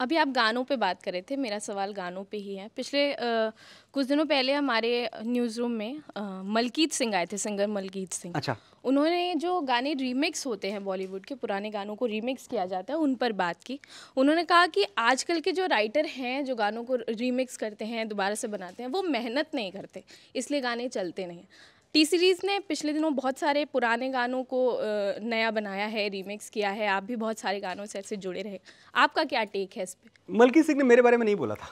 अभी आप गानों पे बात कर रहे थे मेरा सवाल गानों पे ही है पिछले आ, कुछ दिनों पहले हमारे न्यूज़ रूम में मलकीत सिंह आए थे सिंगर मलकीत सिंह अच्छा उन्होंने जो गाने रीमिक्स होते हैं बॉलीवुड के पुराने गानों को रीमिक्स किया जाता है उन पर बात की उन्होंने कहा कि आजकल के जो राइटर हैं जो गानों को रीमिक्स करते हैं दोबारा से बनाते हैं वो मेहनत नहीं करते इसलिए गाने चलते नहीं टी सीरीज़ ने पिछले दिनों बहुत सारे पुराने गानों को नया बनाया है रीमेक्स किया है आप भी बहुत सारे गानों से ऐसे जुड़े रहे आपका क्या टेक है इस पर मलकी सिंह ने मेरे बारे में नहीं बोला था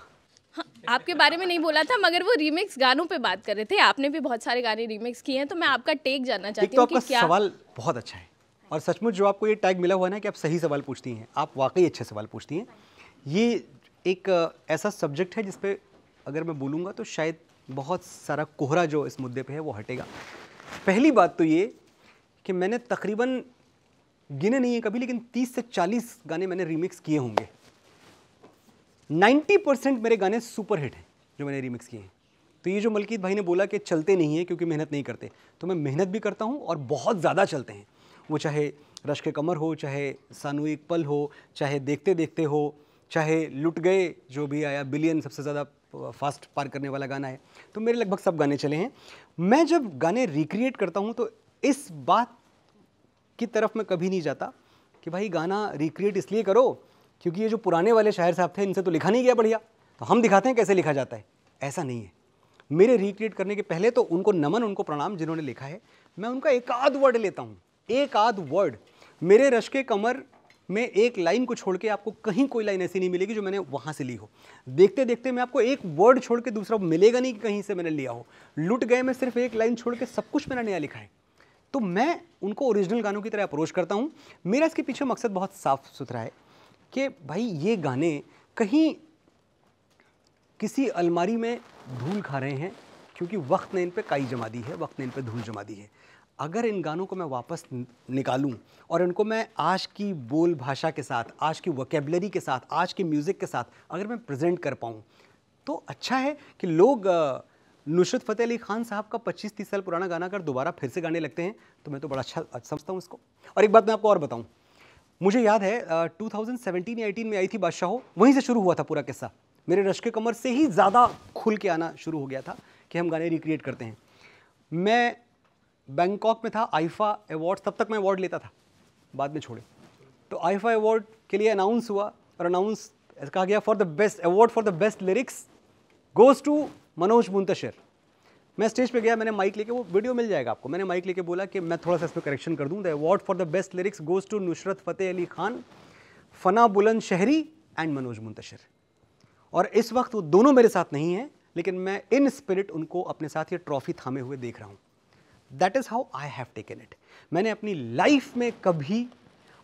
हाँ आपके बारे में नहीं बोला था मगर वो रीमिक्स गानों पे बात कर रहे थे आपने भी बहुत सारे गाने रीमिक्स किए हैं तो मैं आपका टेक जानना चाहती तो हूँ तो आपका क्या... सवाल बहुत अच्छा है और सचमुच जो आपको ये टैग मिला हुआ है ना कि आप सही सवाल पूछती हैं आप वाकई अच्छे सवाल पूछती हैं ये एक ऐसा सब्जेक्ट है जिसपे अगर मैं बोलूँगा तो शायद बहुत सारा कोहरा जो इस मुद्दे पे है वो हटेगा पहली बात तो ये कि मैंने तकरीबन गिने नहीं है कभी लेकिन 30 से 40 गाने मैंने रीमिक्स किए होंगे 90 परसेंट मेरे गाने सुपर हिट हैं जो मैंने रीमिक्स किए हैं तो ये जो मलकीत भाई ने बोला कि चलते नहीं हैं क्योंकि मेहनत नहीं करते तो मैं मेहनत भी करता हूँ और बहुत ज़्यादा चलते हैं वो चाहे रश के कमर हो चाहे सानू एक पल हो चाहे देखते देखते हो चाहे लुट गए जो भी आया बिलियन सबसे ज़्यादा फास्ट पार करने वाला गाना है तो मेरे लगभग सब गाने चले हैं मैं जब गाने रिक्रिएट करता हूँ तो इस बात की तरफ मैं कभी नहीं जाता कि भाई गाना रिक्रिएट इसलिए करो क्योंकि ये जो पुराने वाले शायर साहब थे इनसे तो लिखा नहीं गया बढ़िया तो हम दिखाते हैं कैसे लिखा जाता है ऐसा नहीं है मेरे रिक्रिएट करने के पहले तो उनको नमन उनको प्रणाम जिन्होंने लिखा है मैं उनका एक आध वर्ड लेता हूँ एक आध वर्ड मेरे रश के कमर में एक लाइन को छोड़ के आपको कहीं कोई लाइन ऐसी नहीं मिलेगी जो मैंने वहाँ से ली हो देखते देखते मैं आपको एक वर्ड छोड़ के दूसरा मिलेगा नहीं कि कहीं से मैंने लिया हो लुट गए मैं सिर्फ एक लाइन छोड़ के सब कुछ मैंने नया लिखा है तो मैं उनको ओरिजिनल गानों की तरह अप्रोच करता हूँ मेरा इसके पीछे मकसद बहुत साफ सुथरा है कि भाई ये गाने कहीं किसी अलमारी में धूल खा रहे हैं क्योंकि वक्त ने इन पर काई जमा दी है वक्त ने इन पर धूल जमा दी है अगर इन गानों को मैं वापस निकालूं और इनको मैं आज की बोल भाषा के साथ आज की वकेबलरी के साथ आज के म्यूज़िक के साथ अगर मैं प्रेजेंट कर पाऊँ तो अच्छा है कि लोग नुसरत फ़तेह अली खान साहब का 25-30 साल पुराना गाना अगर दोबारा फिर से गाने लगते हैं तो मैं तो बड़ा अच्छा, अच्छा समझता हूँ इसको और एक बात मैं आपको और बताऊँ मुझे याद है टू थाउजेंड या एटीन में आई थी बादशाह वहीं से शुरू हुआ था पूरा किस्सा मेरे रश्के कमर से ही ज़्यादा खुल के आना शुरू हो गया था कि हम गाने रिक्रिएट करते हैं मैं बैंकॉक में था आइफा अवार्ड तब तक मैं अवार्ड लेता था बाद में छोड़े तो आईफा अवार्ड के लिए अनाउंस हुआ और अनाउंस कहा गया for the best award for the best lyrics goes to Manoj Muntashir मैं स्टेज पे गया मैंने माइक लेके वो वीडियो मिल जाएगा आपको मैंने माइक लेके बोला कि मैं थोड़ा सा इसमें करेक्शन कर दूँ the award for the best lyrics goes to Nusrat Fateh Ali Khan फ़ना बुलंद शहरी एंड मनोज मुंतशिर और इस वक्त वो दोनों मेरे साथ नहीं हैं लेकिन मैं इन स्पिरिट उनको अपने साथ ये ट्रॉफी थामे हुए देख रहा हूँ that is how I have taken it मैंने अपनी लाइफ में कभी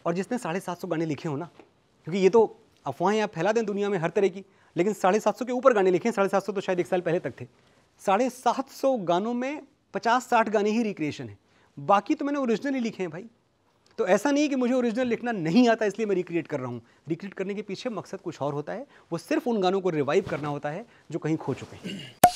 और जिसने साढ़े सात सौ गाने लिखे हो ना क्योंकि ये तो अफवाहें आप फैला दें दुनिया में हर तरह की लेकिन साढ़े सात सौ के ऊपर गाने लिखे हैं साढ़े सात सौ तो शायद एक साल पहले तक थे साढ़े सात सौ गानों में पचास साठ गाने ही रिक्रिएशन है बाकी तो मैंने ओरिजिनली लिखे हैं भाई तो ऐसा नहीं कि मुझे ओरिजिनल लिखना नहीं आता इसलिए मैं रिक्रिएट कर रहा हूँ रिक्रिएट करने के पीछे मकसद कुछ और होता है वो सिर्फ उन गानों को रिवाइव करना होता है जो कहीं खो चुके हैं